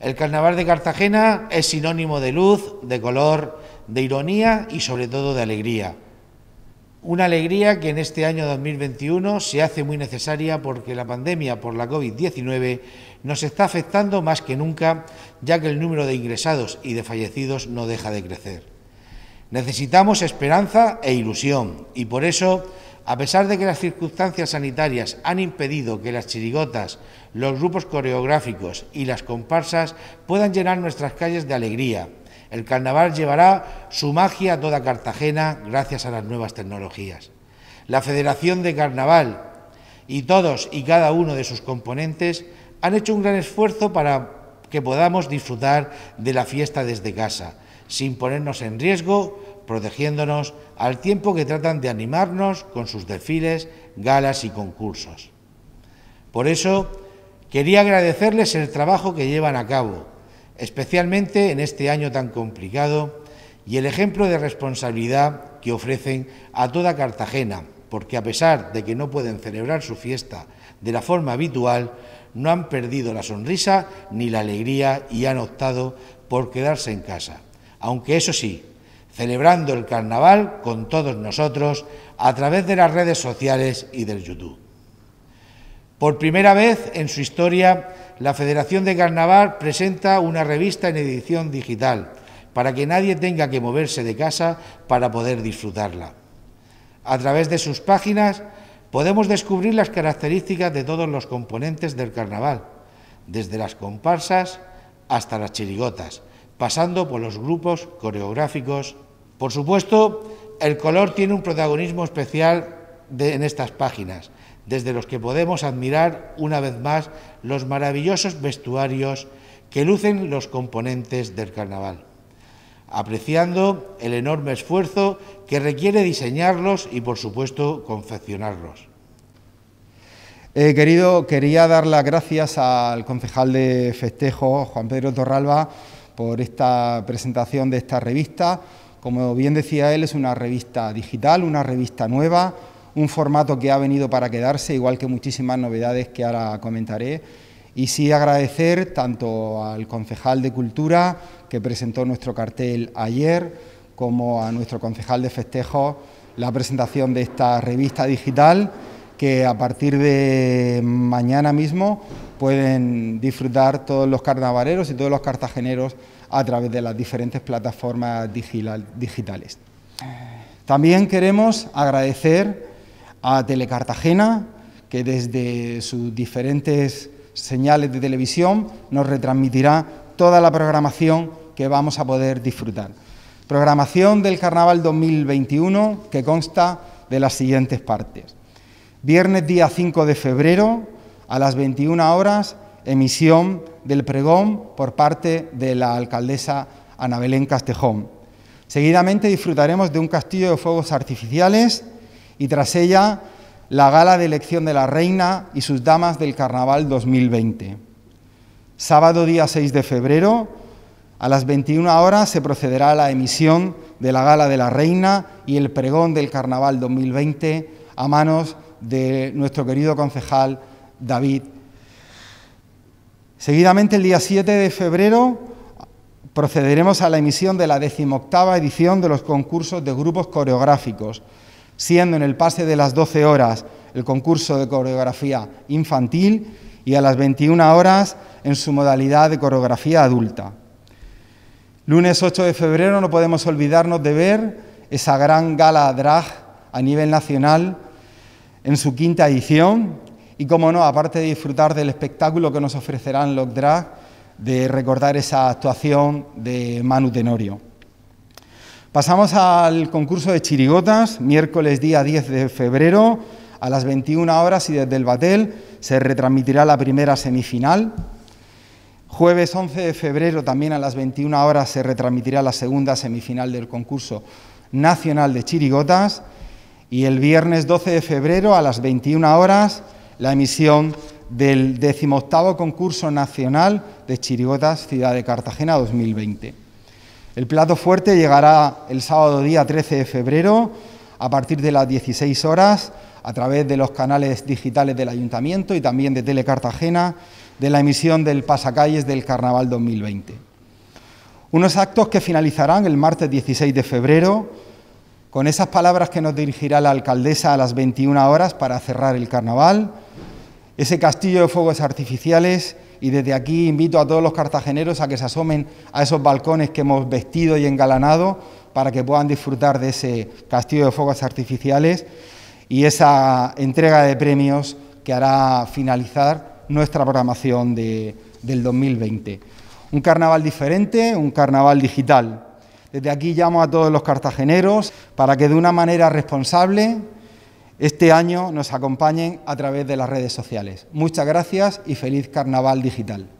El carnaval de Cartagena es sinónimo de luz, de color, de ironía y sobre todo de alegría. Una alegría que en este año 2021 se hace muy necesaria porque la pandemia por la COVID-19 nos está afectando más que nunca, ya que el número de ingresados y de fallecidos no deja de crecer. Necesitamos esperanza e ilusión y por eso a pesar de que las circunstancias sanitarias han impedido que las chirigotas, los grupos coreográficos y las comparsas puedan llenar nuestras calles de alegría, el carnaval llevará su magia a toda Cartagena gracias a las nuevas tecnologías. La Federación de Carnaval y todos y cada uno de sus componentes han hecho un gran esfuerzo para que podamos disfrutar de la fiesta desde casa, sin ponernos en riesgo protegiéndonos al tiempo que tratan de animarnos con sus desfiles, galas y concursos. Por eso, quería agradecerles el trabajo que llevan a cabo, especialmente en este año tan complicado, y el ejemplo de responsabilidad que ofrecen a toda Cartagena, porque a pesar de que no pueden celebrar su fiesta de la forma habitual, no han perdido la sonrisa ni la alegría y han optado por quedarse en casa. Aunque eso sí, celebrando el carnaval con todos nosotros a través de las redes sociales y del YouTube. Por primera vez en su historia, la Federación de Carnaval presenta una revista en edición digital para que nadie tenga que moverse de casa para poder disfrutarla. A través de sus páginas podemos descubrir las características de todos los componentes del carnaval, desde las comparsas hasta las chirigotas, pasando por los grupos coreográficos. Por supuesto, el color tiene un protagonismo especial en estas páginas, desde los que podemos admirar una vez más los maravillosos vestuarios que lucen los componentes del carnaval, apreciando el enorme esfuerzo que requiere diseñarlos y, por supuesto, confeccionarlos. Eh, querido, quería dar las gracias al concejal de festejo, Juan Pedro Torralba, por esta presentación de esta revista. Como bien decía él, es una revista digital, una revista nueva, un formato que ha venido para quedarse, igual que muchísimas novedades que ahora comentaré. Y sí agradecer tanto al concejal de Cultura, que presentó nuestro cartel ayer, como a nuestro concejal de festejos la presentación de esta revista digital que a partir de mañana mismo pueden disfrutar todos los carnavaleros... y todos los cartageneros a través de las diferentes plataformas digitales. También queremos agradecer a Telecartagena, que desde sus diferentes señales de televisión nos retransmitirá toda la programación que vamos a poder disfrutar. Programación del Carnaval 2021 que consta de las siguientes partes. Viernes día 5 de febrero a las 21 horas, emisión del pregón por parte de la alcaldesa Ana Belén Castejón. Seguidamente disfrutaremos de un castillo de fuegos artificiales y tras ella la gala de elección de la reina y sus damas del Carnaval 2020. Sábado día 6 de febrero, a las 21 horas se procederá a la emisión de la gala de la reina y el pregón del Carnaval 2020 a manos de nuestro querido concejal David. Seguidamente, el día 7 de febrero, procederemos a la emisión de la decimoctava edición de los concursos de grupos coreográficos, siendo en el pase de las 12 horas el concurso de coreografía infantil y a las 21 horas en su modalidad de coreografía adulta. Lunes 8 de febrero no podemos olvidarnos de ver esa gran gala drag a nivel nacional en su quinta edición y, como no, aparte de disfrutar del espectáculo que nos ofrecerán los drag, de recordar esa actuación de Manu Tenorio. Pasamos al concurso de chirigotas, miércoles día 10 de febrero a las 21 horas y desde el Batel se retransmitirá la primera semifinal. Jueves 11 de febrero también a las 21 horas se retransmitirá la segunda semifinal del concurso nacional de chirigotas y el viernes 12 de febrero a las 21 horas la emisión del 18 Concurso Nacional de Chirigotas Ciudad de Cartagena 2020. El plato fuerte llegará el sábado día 13 de febrero a partir de las 16 horas a través de los canales digitales del Ayuntamiento y también de Telecartagena de la emisión del Pasacalles del Carnaval 2020. Unos actos que finalizarán el martes 16 de febrero con esas palabras que nos dirigirá la alcaldesa a las 21 horas para cerrar el carnaval, ese castillo de fuegos artificiales y desde aquí invito a todos los cartageneros a que se asomen a esos balcones que hemos vestido y engalanado para que puedan disfrutar de ese castillo de fuegos artificiales y esa entrega de premios que hará finalizar nuestra programación de, del 2020. Un carnaval diferente, un carnaval digital. Desde aquí llamo a todos los cartageneros para que de una manera responsable este año nos acompañen a través de las redes sociales. Muchas gracias y feliz carnaval digital.